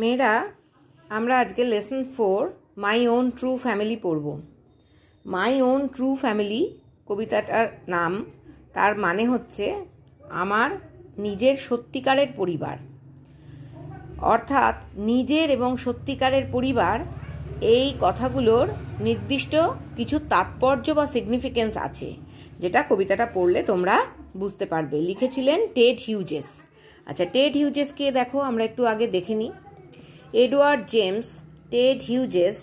মেয়েরা আমরা আজকে lesson four my own true family পড়ব মাই ওন ট্রু ফ্যামিলি কবিতাটার নাম তার মানে হচ্ছে আমার নিজের সত্যিকারের পরিবার অর্থাৎ নিজের এবং সত্যিকারের পরিবার এই কথাগুলোর নির্দিষ্ট কিছু তাৎপর্য বা সিগনিফিকেন্স আছে যেটা কবিতাটা পড়লে তোমরা বুঝতে পারবে লিখেছিলেন টেড হিউজেস আচ্ছা টেড হিউজেসকে দেখো আমরা একটু আগে দেখে নিই এডওয়ার্ড জেমস টেড হিউজেস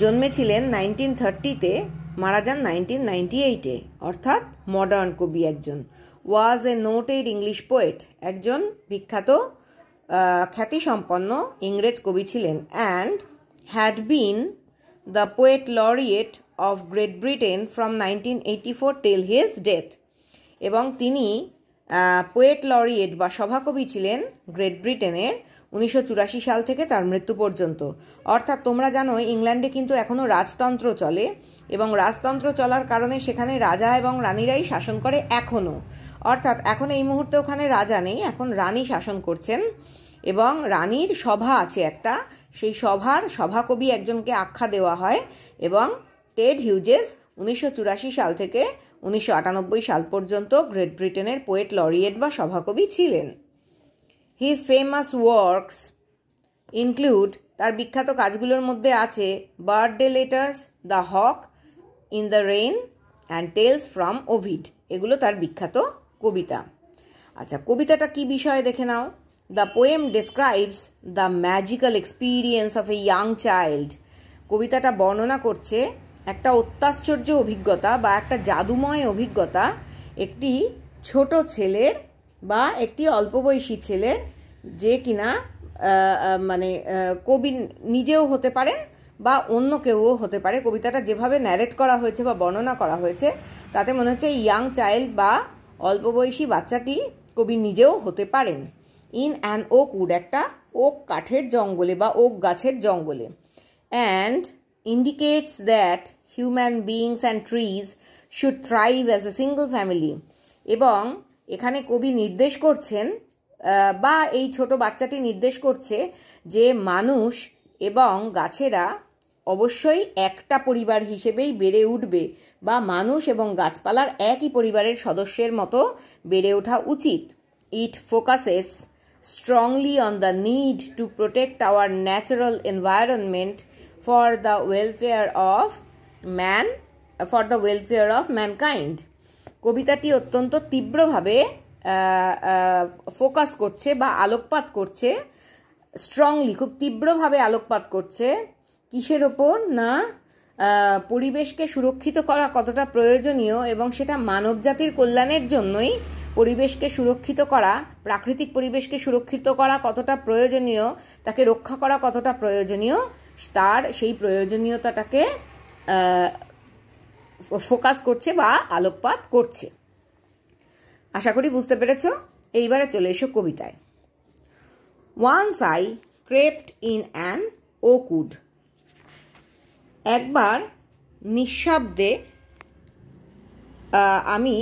জন্মেছিলেন নাইনটিন থার্টিতে মারা যান নাইনটিন নাইনটি এইটে অর্থাৎ মডার্ন কবি একজন was a noted English poet একজন বিখ্যাত খ্যাতিসম্পন্ন ইংরেজ কবি ছিলেন and had been the poet laureate of Great Britain from nineteen eighty four till his death এবং তিনি পোয়েট লরিয়েট বা সভাকবি ছিলেন গ্রেট ব্রিটেনের উনিশশো সাল থেকে তার মৃত্যু পর্যন্ত অর্থাৎ তোমরা জানো ইংল্যান্ডে কিন্তু এখনও রাজতন্ত্র চলে এবং রাজতন্ত্র চলার কারণে সেখানে রাজা এবং রানীরাই শাসন করে এখনও অর্থাৎ এখন এই মুহূর্তে ওখানে রাজা নেই এখন রানী শাসন করছেন এবং রানীর সভা আছে একটা সেই সভার সভাকবি একজনকে আখ্যা দেওয়া হয় এবং টেড হিউজেস উনিশশো সাল থেকে উনিশশো সাল পর্যন্ত গ্রেট ব্রিটেনের পোয়েট লরিয়েট বা সভাকবি ছিলেন হিজ ফেমাস ওয়ার্কস ইনক্লুড তার বিখ্যাত কাজগুলোর মধ্যে আছে birthday letters the hawk in the rain and tales from Ovid এগুলো তার বিখ্যাত কবিতা আচ্ছা কবিতাটা কি বিষয়ে দেখে নাও the poem describes the magical experience of a young child কবিতাটা বর্ণনা করছে একটা অত্যাশ্চর্য অভিজ্ঞতা বা একটা জাদুময় অভিজ্ঞতা একটি ছোট ছেলের বা একটি অল্পবয়সী ছেলের যে কিনা মানে কবি নিজেও হতে পারেন বা অন্য কেউও হতে পারে কবিতাটা যেভাবে ন্যারেট করা হয়েছে বা বর্ণনা করা হয়েছে তাতে মনে হচ্ছে ইয়াং চাইল্ড বা অল্পবয়সী বাচ্চাটি কবি নিজেও হতে পারেন ইন অ্যান ওক উড একটা ওক কাঠের জঙ্গলে বা ওক গাছের জঙ্গলে and indicates that human beings and trees should thrive as a single family এবং এখানে কবি নির্দেশ করছেন বা এই ছোট বাচ্চাটি নির্দেশ করছে যে মানুষ এবং গাছেরা অবশ্যই একটা পরিবার হিসেবেই বেড়ে উঠবে বা মানুষ এবং গাছপালার একই পরিবারের সদস্যের মতো বেড়ে ওঠা উচিত it focuses strongly on the need to protect our natural environment for the welfare of man for the welfare of mankind কবিতাটি অত্যন্ত তীব্রভাবে ফোকাস করছে বা আলোকপাত করছে স্ট্রংলি খুব তীব্রভাবে আলোকপাত করছে কিসের ওপর না পরিবেশকে সুরক্ষিত করা কতটা প্রয়োজনীয় এবং সেটা মানবজাতির কল্যাণের জন্যই পরিবেশকে সুরক্ষিত করা প্রাকৃতিক পরিবেশকে সুরক্ষিত করা কতটা প্রয়োজনীয় তাকে রক্ষা করা কতটা প্রয়োজনীয় তার সেই প্রয়োজনীয়তাটাকে ফোকাস করছে বা আলোকপাত করছে আশা করি বুঝতে পেরেছ এইবারে চলে এসো কবিতায় once I crept in an oakwood একবার নিঃশব্দে আমি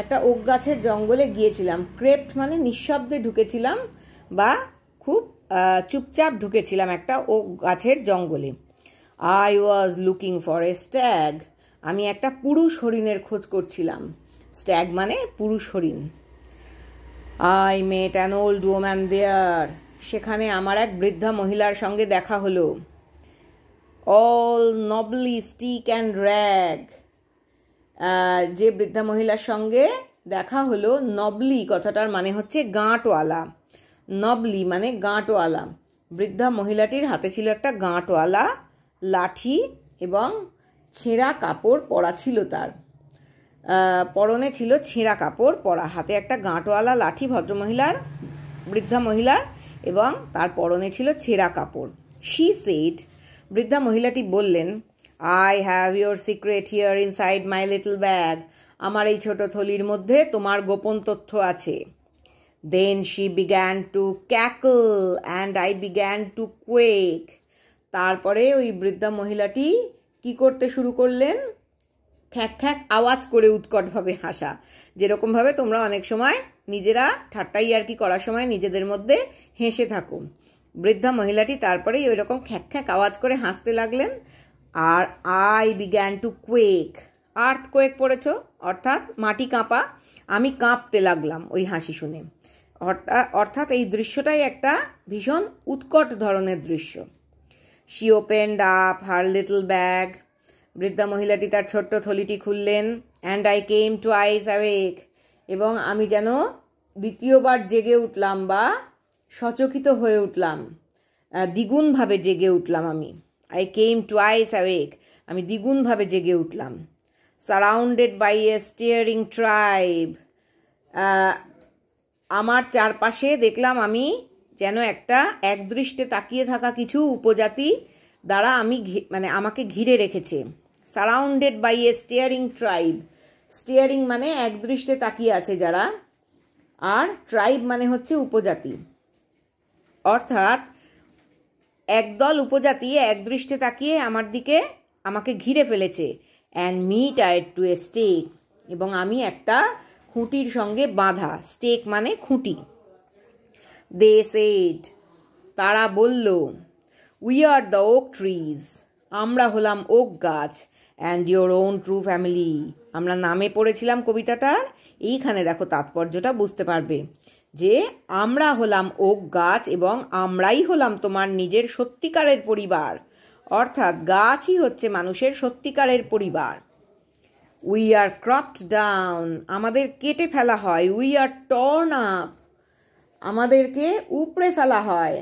একটা ওক গাছের জঙ্গলে গিয়েছিলাম ক্রেপ্ট মানে নিঃশব্দে ঢুকেছিলাম বা খুব চুপচাপ ঢুকেছিলাম একটা ও গাছের জঙ্গলে I was looking for a stag আমি একটা পুরুষ হরিণের খোঁজ করছিলাম স্ট্যাগ মানে পুরুষ হরিণ I met an old woman there সেখানে আমার এক বৃদ্ধা মহিলার সঙ্গে দেখা হলো all knobbly stick and rag যে বৃদ্ধা মহিলার সঙ্গে দেখা হলো নবলি কথাটার মানে হচ্ছে গাঁটওয়ালা নবলি মানে গাঁটওয়ালা বৃদ্ধা মহিলাটির হাতে ছিল একটা গাঁটওয়ালা লাঠি এবং ছেঁড়া কাপড় পরা ছিল তার পরনে ছিল ছেঁড়া কাপড় পরা হাতে একটা গাঁটওয়ালা লাঠি ভদ্রমহিলার বৃদ্ধা মহিলার এবং তার পরনে ছিল ছেঁড়া কাপড় শি সেট বৃদ্ধা মহিলাটি বললেন I have your secret here inside my little bag আমার এই ছোট থলির মধ্যে তোমার গোপন তথ্য আছে Then she began to cackle and I began to quake. তারপরে ওই বৃদ্ধা মহিলাটি কি করতে শুরু করলেন খ্যাঁক খ্যাঁক আওয়াজ করে উৎকটভাবে হাসা যেরকমভাবে তোমরা অনেক সময় নিজেরা ঠাট্টাই আর কি করার সময় নিজেদের মধ্যে হেসে থাকো বৃদ্ধা মহিলাটি তারপরেই ওই রকম খ্যাঁক খ্যাঁক আওয়াজ করে হাসতে লাগলেন আর I began to quake earthquake পড়েছ অর্থাৎ মাটি কাঁপা আমি কাঁপতে লাগলাম ওই হাসি শুনে অর্থাৎ এই দৃশ্যটাই একটা ভীষণ উৎকট ধরনের দৃশ্য she opened up her little bag বৃদ্ধা মহিলাটি তার ছোট্ট থলিটি খুললেন and I came to eyes awake এবং আমি যেন দ্বিতীয়বার জেগে উঠলাম বা সচকিত হয়ে উঠলাম দ্বিগুণভাবে জেগে উঠলাম আমি I came to eyes awake আমি দ্বিগুণভাবে জেগে উঠলাম surrounded by a staring tribe আমার চারপাশে দেখলাম আমি যেন একটা একদৃষ্টে তাকিয়ে থাকা কিছু উপজাতি দ্বারা আমি মানে আমাকে ঘিরে রেখেছে surrounded by a staring tribe staring মানে একদৃষ্টে তাকিয়ে আছে যারা আর ট্রাইব মানে হচ্ছে উপজাতি অর্থাৎ একদল উপজাতি একদৃষ্টে তাকিয়ে আমার দিকে আমাকে ঘিরে ফেলেছে and meet tired to a stake এবং আমি একটা খুঁটির সঙ্গে বাঁধা স্টেক মানে খুঁটি দে সেড তারা বলল we are the oak trees আমরা হলাম ওক গাছ and your own true family আমরা নামে পড়েছিলাম কবিতাটার এইখানে দেখো তাৎপর্যটা বুঝতে পারবে যে আমরা হলাম ওক গাছ এবং আমরাই হলাম তোমার নিজের সত্যিকারের পরিবার অর্থাৎ গাছই হচ্ছে মানুষের সত্যিকারের পরিবার উই আর ক্রপড ডাউন আমাদের কেটে ফেলা হয় উই আর টর্ন আপ আমাদেরকে উপড়ে ফেলা হয়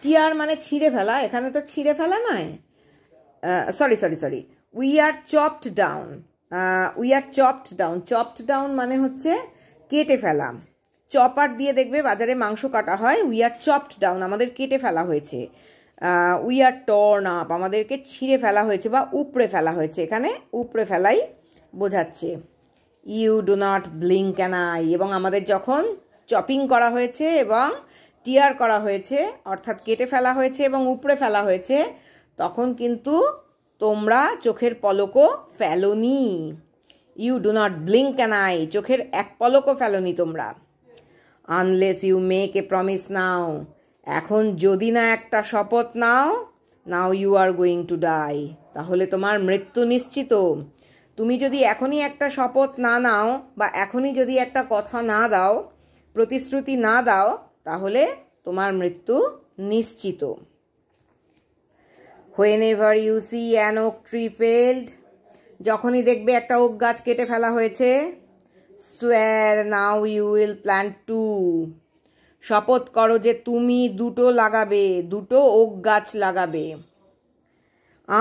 টিয়ার মানে ছিঁড়ে ফেলা এখানে তো ছিঁড়ে ফেলা নয় sorry sorry sorry we are chopped down we are chopped down chopped down মানে হচ্ছে কেটে ফেলা চপার দিয়ে দেখবে বাজারে মাংস কাটা হয় উই আর চপড ডাউন আমাদের কেটে ফেলা হয়েছে উই আর টর্ন আপ আমাদেরকে ছিঁড়ে ফেলা হয়েছে বা উপড়ে ফেলা হয়েছে এখানে উপড়ে ফেলাই বোঝাচ্ছে you do not blink an eye এবং আমাদের যখন চপিং করা হয়েছে এবং টিয়ার করা হয়েছে অর্থাৎ কেটে ফেলা হয়েছে এবং উপড়ে ফেলা হয়েছে তখন কিন্তু তোমরা চোখের পলকও ফেলোনি you do not blink an eye চোখের এক পলকও ফেলোনি তোমরা unless you make a promise now এখন যদি না একটা শপথ নাও now you are going to die তাহলে তোমার মৃত্যু নিশ্চিত তুমি যদি এখনই একটা শপথ না নাও বা এখনই যদি একটা কথা না দাও প্রতিশ্রুতি না দাও তাহলে তোমার মৃত্যু নিশ্চিত whenever you see an oak tree felled যখনই দেখবে একটা ওক গাছ কেটে ফেলা হয়েছে swear now you will plant two শপথ করো যে তুমি দুটো লাগাবে দুটো ওক গাছ লাগাবে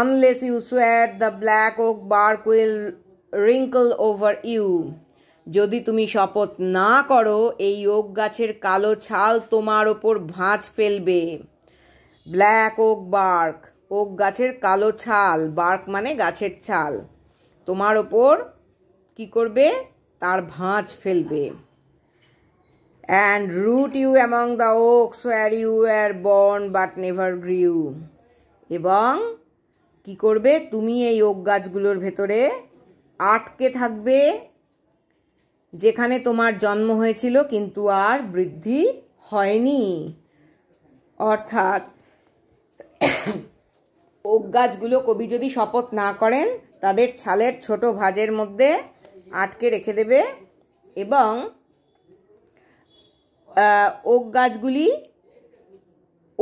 unless you swear the black oak bark will wrinkle over you যদি তুমি শপথ না করো এই ওক গাছের কালো ছাল তোমার ওপর ভাঁজ ফেলবে ব্ল্যাক ওক বার্ক ওক গাছের কালো ছাল বার্ক মানে গাছের ছাল তোমার ওপর কি করবে তার ভাঁজ ফেলবে and root you among the oaks where you were born but never grew এবং কি করবে তুমি এই ওক গাছগুলোর ভেতরে আটকে থাকবে যেখানে তোমার জন্ম হয়েছিল কিন্তু আর বৃদ্ধি হয়নি অর্থাৎ ওক গাছগুলো কবি যদি শপথ না করেন তাদের ছালের ছোট ভাজের মধ্যে আটকে রেখে দেবে এবং ওক গাছগুলি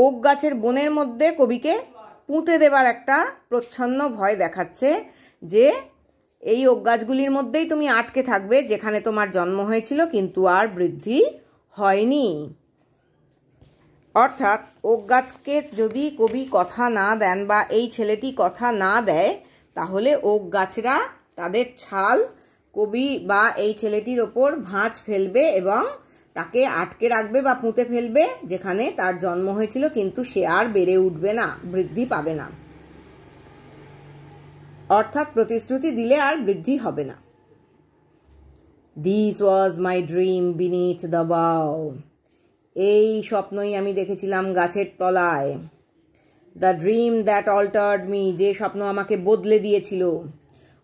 ওক গাছের বনের মধ্যে কবিকে পুঁতে দেবার একটা প্রচ্ছন্ন ভয় দেখাচ্ছে যে এই ওক গাছগুলির মধ্যেই তুমি আটকে থাকবে যেখানে তোমার জন্ম হয়েছিল কিন্তু আর বৃদ্ধি হয়নি অর্থাৎ ওক গাছকে যদি কবি কথা না দেন বা এই ছেলেটি কথা না দেয় তাহলে ওক গাছরা তাদের ছাল কবি বা এই ছেলেটির ওপর ভাঁজ ফেলবে এবং তাকে আটকে রাখবে বা পুঁতে ফেলবে যেখানে তার জন্ম হয়েছিল কিন্তু সে আর বেড়ে উঠবে না বৃদ্ধি পাবে না অর্থাৎ প্রতিশ্রুতি দিলে আর বৃদ্ধি হবে না this was my dream beneath the bough এই স্বপ্নই আমি দেখেছিলাম গাছের তলায় the dream that altered me যে স্বপ্ন আমাকে বদলে দিয়েছিল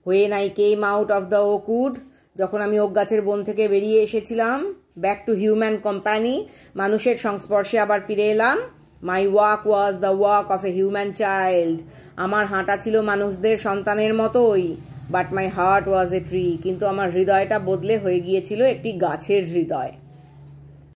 when I came out of the oakwood যখন আমি ওক গাছের বন থেকে বেরিয়ে এসেছিলাম ব্যাক টু হিউম্যান কোম্পানি মানুষের সংস্পর্শে আবার ফিরে এলাম my walk was the walk of a human child আমার হাঁটা ছিল মানুষদের সন্তানের মতোই but my heart was a tree কিন্তু আমার হৃদয়টা বদলে হয়ে গিয়েছিল একটি গাছের হৃদয়